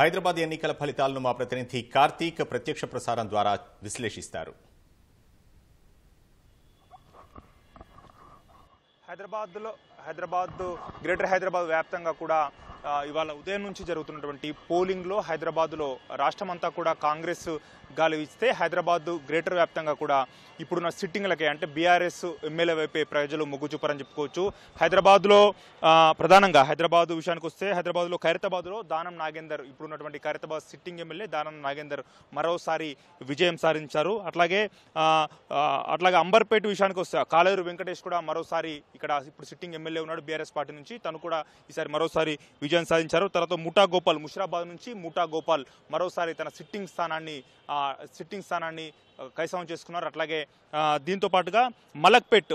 హైదరాబాద్ ఎన్నికల ఫలితాలను మా ప్రతినిధి కార్తీక్ ప్రత్యక్ష ప్రసారం ద్వారా విశ్లేషిస్తారు హైదరాబాద్లో హైదరాబాద్ గ్రేటర్ హైదరాబాద్ వ్యాప్తంగా కూడా ఇవాళ ఉదయం నుంచి జరుగుతున్నటువంటి పోలింగ్లో హైదరాబాద్లో రాష్ట్రమంతా కూడా కాంగ్రెస్ గాలి వీస్తే హైదరాబాద్ గ్రేటర్ వ్యాప్తంగా కూడా ఇప్పుడున్న సిట్టింగ్లకే అంటే బీఆర్ఎస్ ఎమ్మెల్యే వైపే ప్రజలు మొగ్గు చూపారని చెప్పుకోవచ్చు హైదరాబాద్లో ప్రధానంగా హైదరాబాద్ విషయానికి వస్తే హైదరాబాద్లో ఖైరతాబాద్లో దానం నాగేందర్ ఇప్పుడున్నటువంటి ఖైరతాబాద్ సిట్టింగ్ ఎమ్మెల్యే దానం నాగేందర్ మరోసారి విజయం సాధించారు అట్లాగే అట్లాగే అంబర్పేట విషయానికి వస్తే కాలేరు వెంకటేష్ కూడా మరోసారి ఇక్కడ ఇప్పుడు సిట్టింగ్ ఎమ్మెల్యే ఉన్నాడు బీఆర్ఎస్ పార్టీ నుంచి తను కూడా ఈసారి మరోసారి విజయం సాధించారు తర్వాత ముఠా గోపాల్ ముషిరాబాద్ నుంచి ముఠా గోపాల్ మరోసారి తన సిట్టింగ్ స్థానాన్ని సిట్టింగ్ స్థానాన్ని కైసవం చేసుకున్నారు అట్లాగే దీంతో పాటుగా మలక్పేట్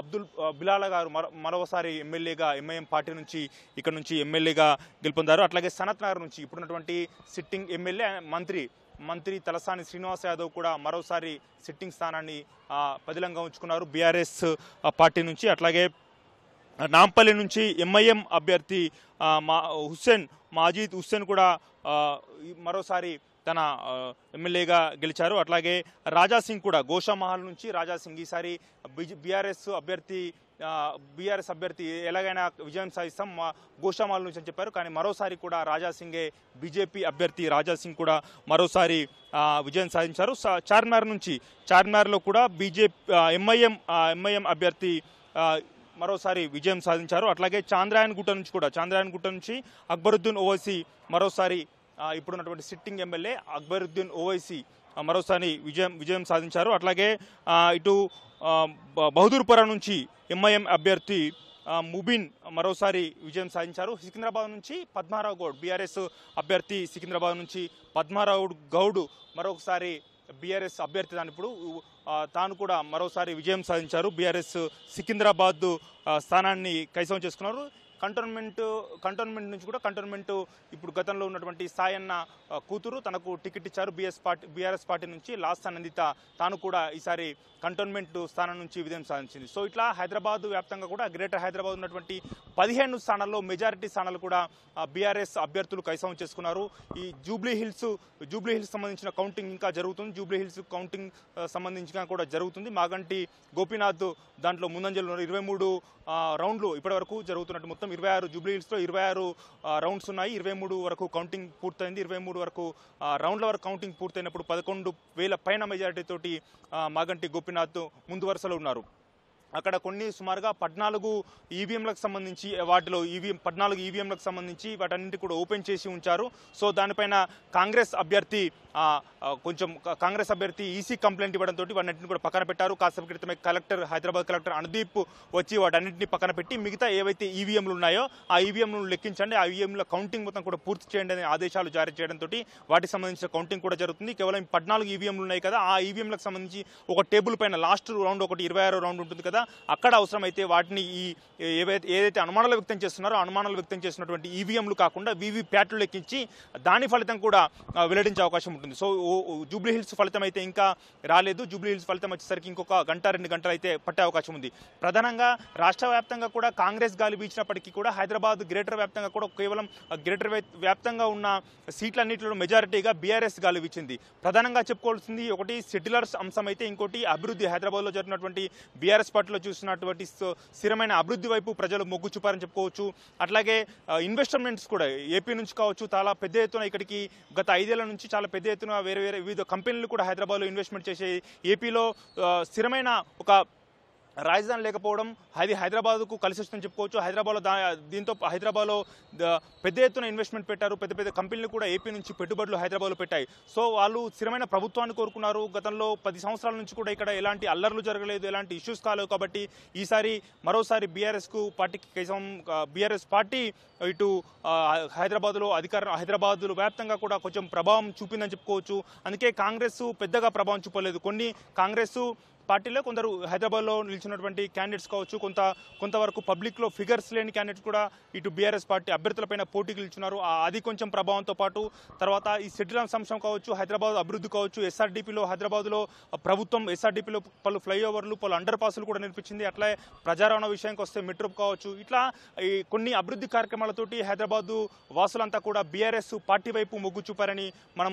అబ్దుల్ బిలాల గారు మరో మరోసారి ఎమ్మెల్యేగా ఎంఐఎం పార్టీ నుంచి ఇక్కడ నుంచి ఎమ్మెల్యేగా గెలుపొందారు అట్లాగే సనత్ నగర్ నుంచి ఇప్పుడున్నటువంటి సిట్టింగ్ ఎమ్మెల్యే మంత్రి మంత్రి తలసాని శ్రీనివాస్ యాదవ్ కూడా మరోసారి సిట్టింగ్ స్థానాన్ని పదిలంగా ఉంచుకున్నారు బీఆర్ఎస్ పార్టీ నుంచి అట్లాగే నాంపల్లి నుంచి ఎంఐఎం అభ్యర్థి మా హుస్సేన్ మాజీద్ హుస్సేన్ కూడా మరోసారి తన ఎమ్మెల్యేగా గెలిచారు అట్లాగే రాజాసింగ్ కూడా గోషామహల్ నుంచి రాజాసింగ్ ఈసారి బీఆర్ఎస్ అభ్యర్థి బీఆర్ఎస్ అభ్యర్థి ఎలాగైనా విజయం సాధిస్తాం మా గోషామాల నుంచి అని చెప్పారు కానీ మరోసారి కూడా రాజాసింగే బీజేపీ అభ్యర్థి రాజాసింగ్ కూడా మరోసారి విజయం సాధించారు చార్మినార్ నుంచి చార్మినార్లో కూడా బీజేపీ ఎంఐఎం ఎంఐఎం అభ్యర్థి మరోసారి విజయం సాధించారు అట్లాగే చాంద్రాయన్ గుట్ట నుంచి కూడా చాంద్రాయన్ గుట్ట నుంచి అక్బరుద్దీన్ ఓవైసీ మరోసారి ఇప్పుడున్నటువంటి సిట్టింగ్ ఎమ్మెల్యే అక్బరుద్దీన్ ఓవైసీ మరోసారి విజయం విజయం సాధించారు అట్లాగే ఇటు బహదూర్పుర నుంచి ఎంఐఎం అభ్యర్థి ముబిన్ మరోసారి విజయం సాధించారు సికింద్రాబాద్ నుంచి పద్మారావు గౌడ్ బీఆర్ఎస్ అభ్యర్థి సికింద్రాబాద్ నుంచి పద్మారావు గౌడ్ మరొకసారి బీఆర్ఎస్ అభ్యర్థి దాని ఇప్పుడు తాను కూడా మరోసారి విజయం సాధించారు బీఆర్ఎస్ సికింద్రాబాద్ స్థానాన్ని కైసం చేసుకున్నారు కంటోన్మెంట్ కంటోన్మెంట్ నుంచి కూడా కంటోన్మెంట్ ఇప్పుడు గతంలో ఉన్నటువంటి సాయన్న కూతురు తనకు టికెట్ ఇచ్చారు బీఎస్ పార్టీ బీఆర్ఎస్ పార్టీ నుంచి లాస్ట్ అనందిత తాను కూడా ఈసారి కంటోన్మెంట్ స్థానం నుంచి విజయం సాధించింది సో ఇట్లా హైదరాబాద్ వ్యాప్తంగా కూడా గ్రేటర్ హైదరాబాద్ ఉన్నటువంటి పదిహేను స్థానాల్లో మెజారిటీ స్థానాలు కూడా బీఆర్ఎస్ అభ్యర్థులు కైసవం చేసుకున్నారు ఈ జూబ్లీ హిల్స్ జూబ్లీ హిల్స్ సంబంధించిన కౌంటింగ్ ఇంకా జరుగుతుంది జూబ్లీ హిల్స్ కౌంటింగ్ సంబంధించిన కూడా జరుగుతుంది మాగంటి గోపీనాథ్ దాంట్లో ముందంజలు ఇరవై మూడు రౌండ్లు ఇప్పటివరకు జరుగుతున్నట్టు మొత్తం ఇరవై ఆరు జూబ్లీహిల్స్లో ఇరవై ఆరు రౌండ్స్ ఉన్నాయి ఇరవై మూడు వరకు కౌంటింగ్ పూర్తయింది ఇరవై మూడు వరకు రౌండ్ల వరకు కౌంటింగ్ పూర్తయినప్పుడు పదకొండు వేల పైన మెజారిటీతోటి మాగంటి గోపీనాథ్ ముందు వరుసలో ఉన్నారు అక్కడ కొన్ని సుమారుగా పద్నాలుగు ఈవీఎంలకు e సంబంధించి వాటిలో ఈవీఎం e పద్నాలుగు ఈవీఎంలకు e సంబంధించి వాటన్నింటి కూడా ఓపెన్ చేసి ఉంచారు సో దానిపైన కాంగ్రెస్ అభ్యర్థి కొంచెం కాంగ్రెస్ అభ్యర్థి ఈసీ కంప్లైంట్ ఇవ్వడంతో వాటిని కూడా పక్కన పెట్టారు కాసేపు క్రితమే కలెక్టర్ హైదరాబాద్ కలెక్టర్ అనుదీప్ వచ్చి వాటన్నింటిని పక్కన పెట్టి మిగతా ఏవైతే ఈవీఎంలు e ఉన్నాయో ఆ ఈవీఎంలు e లెక్కించండి ఆ ఈవీఎంల e కౌంటింగ్ మొత్తం కూడా పూర్తి చేయండి అనే ఆదేశాలు జారీ చేయడంతో వాటికి సంబంధించిన కౌంటింగ్ కూడా జరుగుతుంది కేవలం పద్నాలుగు ఈవీఎంలు ఉన్నాయి కదా ఆ ఈవీఎంలకు సంబంధించి ఒక టేబుల్ పైన లాస్ట్ రౌండ్ ఒకటి ఇరవై రౌండ్ ఉంటుంది కదా అక్కడ అవసరమైతే వాటిని ఈ ఏవైతే ఏదైతే అనుమానాలు వ్యక్తం చేస్తున్నారో అనుమానాలు వ్యక్తం చేసినటువంటి ఈవీఎంలు కాకుండా ప్యాట్లు లెక్కించి దాని ఫలితం కూడా వెల్లడించే అవకాశం ఉంటుంది ఉంటుంది సో జూబ్లీ హిల్స్ ఫలితం అయితే ఇంకా రాలేదు జూబ్లీ హిల్స్ ఫలితం వచ్చేసరికి ఇంకొక గంట రెండు గంటలు అయితే పట్టే అవకాశం ఉంది ప్రధానంగా రాష్ట్ర వ్యాప్తంగా కూడా కాంగ్రెస్ గాలి బీచినప్పటికీ కూడా హైదరాబాద్ గ్రేటర్ వ్యాప్తంగా కూడా కేవలం గ్రేటర్ వ్యాప్తంగా ఉన్న సీట్లన్నింటిలో మెజారిటీగా బీఆర్ఎస్ గాలి బీచింది ప్రధానంగా చెప్పుకోవాల్సింది ఒకటి సెటిలర్స్ అంశం అయితే ఇంకోటి అభివృద్ధి హైదరాబాద్లో జరిగినటువంటి బీఆర్ఎస్ పార్టీలో చూసినటువంటి స్థిరమైన అభివృద్ధి వైపు ప్రజలు మొగ్గు చూపారని చెప్పుకోవచ్చు అట్లాగే ఇన్వెస్ట్మెంట్స్ కూడా ఏపీ నుంచి కావచ్చు చాలా పెద్ద ఎత్తున ఇక్కడికి గత ఐదేళ్ల నుంచి చాలా పెద్ద ఎత్తున వేరే వేరే వివిధ కంపెనీలు కూడా హైదరాబాద్లో ఇన్వెస్ట్మెంట్ చేసే ఏపీలో స్థిరమైన ఒక రాజధాని లేకపోవడం అది హైదరాబాద్కు కలిసి వస్తుందని చెప్పుకోవచ్చు హైదరాబాద్లో దా దీంతో హైదరాబాద్లో పెద్ద ఎత్తున ఇన్వెస్ట్మెంట్ పెట్టారు పెద్ద పెద్ద కంపెనీలు కూడా ఏపీ నుంచి పెట్టుబడులు హైదరాబాద్లో పెట్టాయి సో వాళ్ళు స్థిరమైన ప్రభుత్వాన్ని కోరుకున్నారు గతంలో పది సంవత్సరాల నుంచి కూడా ఇక్కడ ఎలాంటి అల్లర్లు జరగలేదు ఎలాంటి ఇష్యూస్ కాలేవు కాబట్టి ఈసారి మరోసారి బీఆర్ఎస్కు పార్టీకి కేసం బీఆర్ఎస్ పార్టీ ఇటు హైదరాబాద్లో అధికార హైదరాబాద్లో వ్యాప్తంగా కూడా కొంచెం ప్రభావం చూపిందని చెప్పుకోవచ్చు అందుకే కాంగ్రెస్ పెద్దగా ప్రభావం చూపలేదు కొన్ని కాంగ్రెస్ పార్టీలో కొందరు హైదరాబాద్లో నిలిచినటువంటి క్యాండిడేట్స్ కావచ్చు కొంత కొంతవరకు పబ్లిక్లో ఫిగర్స్ లేని క్యాండిడేట్స్ కూడా ఇటు బీఆర్ఎస్ పార్టీ అభ్యర్థులపైన పోటీకి నిలిచినారు అది కొంచెం ప్రభావంతో పాటు తర్వాత ఈ సిటిరామ్ అంశం కావచ్చు హైదరాబాద్ అభివృద్ధి కావచ్చు ఎస్ఆర్డీపీలో హైదరాబాద్లో ప్రభుత్వం ఎస్ఆర్డీపీలో పలు ఫ్లైఓవర్లు పలు అండర్ పాసులు కూడా అట్లా ప్రజా ప్రజారవాణా విషయానికి వస్తే మెట్రో కావచ్చు ఇట్లా ఈ కొన్ని అభివృద్ధి కార్యక్రమాలతోటి హైదరాబాద్ వాసులంతా కూడా బీఆర్ఎస్ పార్టీ వైపు మొగ్గు చూపారని మనం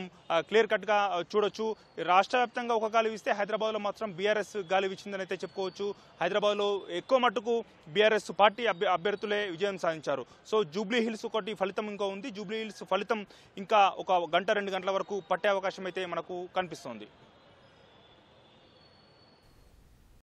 క్లియర్ కట్గా చూడొచ్చు రాష్ట్ర వ్యాప్తంగా ఒక కాలు ఇస్తే హైదరాబాద్లో మాత్రం బీఆర్ఎస్ బీఆర్ఎస్ గాలి విచ్చిందని అయితే చెప్పుకోవచ్చు హైదరాబాద్లో ఎక్కువ మట్టుకు బీఆర్ఎస్ పార్టీ అభ్యర్థులే విజయం సాధించారు సో జూబ్లీ హిల్స్ ఒకటి ఫలితం ఇంకో ఉంది జూబ్లీ హిల్స్ ఫలితం ఇంకా ఒక గంట రెండు గంటల వరకు పట్టే అవకాశం అయితే మనకు కనిపిస్తోంది